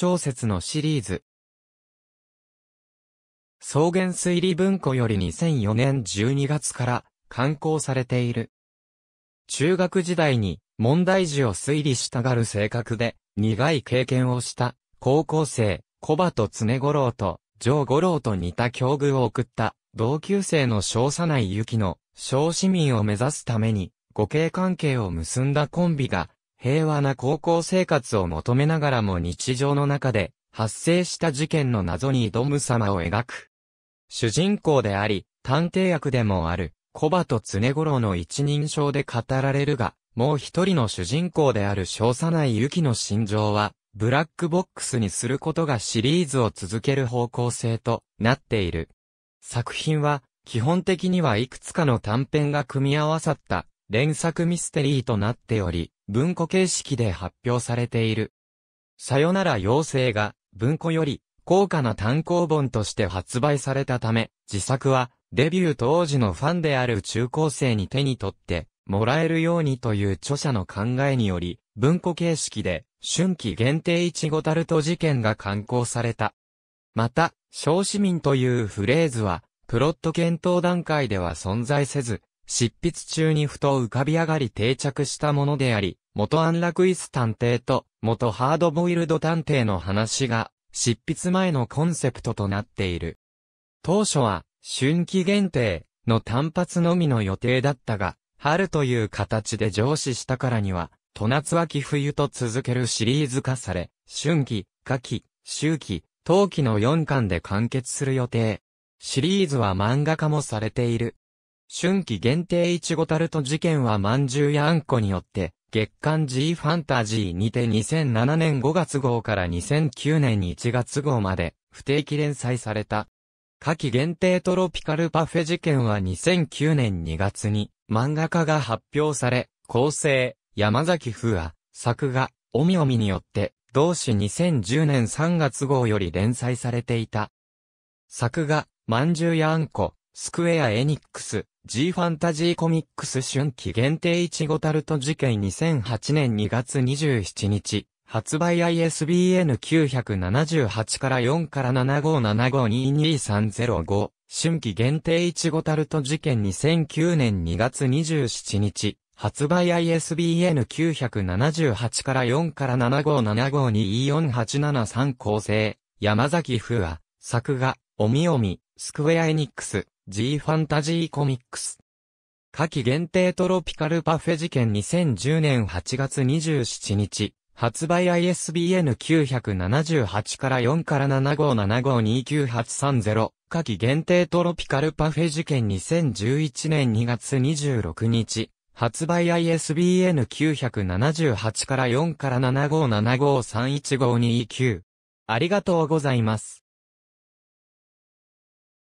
小説のシリーズ。草原推理文庫より2004年12月から刊行されている。中学時代に問題児を推理したがる性格で苦い経験をした高校生小と常五郎と上五郎と似た境遇を送った同級生の小さないゆきの小市民を目指すために互恵関係を結んだコンビが平和な高校生活を求めながらも日常の中で発生した事件の謎に挑む様を描く。主人公であり、探偵役でもある、小葉と常頃の一人称で語られるが、もう一人の主人公である少佐内ゆきの心情は、ブラックボックスにすることがシリーズを続ける方向性となっている。作品は、基本的にはいくつかの短編が組み合わさった連作ミステリーとなっており、文庫形式で発表されている。さよなら妖精が文庫より高価な単行本として発売されたため、自作はデビュー当時のファンである中高生に手に取ってもらえるようにという著者の考えにより、文庫形式で春季限定いちごタルト事件が刊行された。また、小市民というフレーズは、プロット検討段階では存在せず、執筆中にふと浮かび上がり定着したものであり、元安楽椅子探偵と元ハードボイルド探偵の話が執筆前のコンセプトとなっている。当初は春季限定の単発のみの予定だったが、春という形で上司したからには、と夏秋冬と続けるシリーズ化され、春季、夏季、秋季、冬季の4巻で完結する予定。シリーズは漫画化もされている。春季限定イチゴタルト事件はまんじゅうやあんこによって、月刊 G ファンタジーにて2007年5月号から2009年1月号まで不定期連載された。夏季限定トロピカルパフェ事件は2009年2月に漫画家が発表され、構成、山崎風和、作画、おみおみによって、同誌2010年3月号より連載されていた。作画、まんじゅうやあんこ、スクエアエニックス、G ファンタジーコミックス春季限定イチゴタルト事件2008年2月27日、発売 ISBN 978から4から7 5 7 5 2 2 3 0 5春季限定イチゴタルト事件2009年2月27日、発売 ISBN 978から4から75752487 3構成、山崎風和、作画、おみおみ、スクウェアエニックス。G ファンタジーコミックス。夏季限定トロピカルパフェ事件2010年8月27日、発売 ISBN 978から4から7575298330夏季限定トロピカルパフェ事件2011年2月26日、発売 ISBN 978から4から7575315229。ありがとうございます。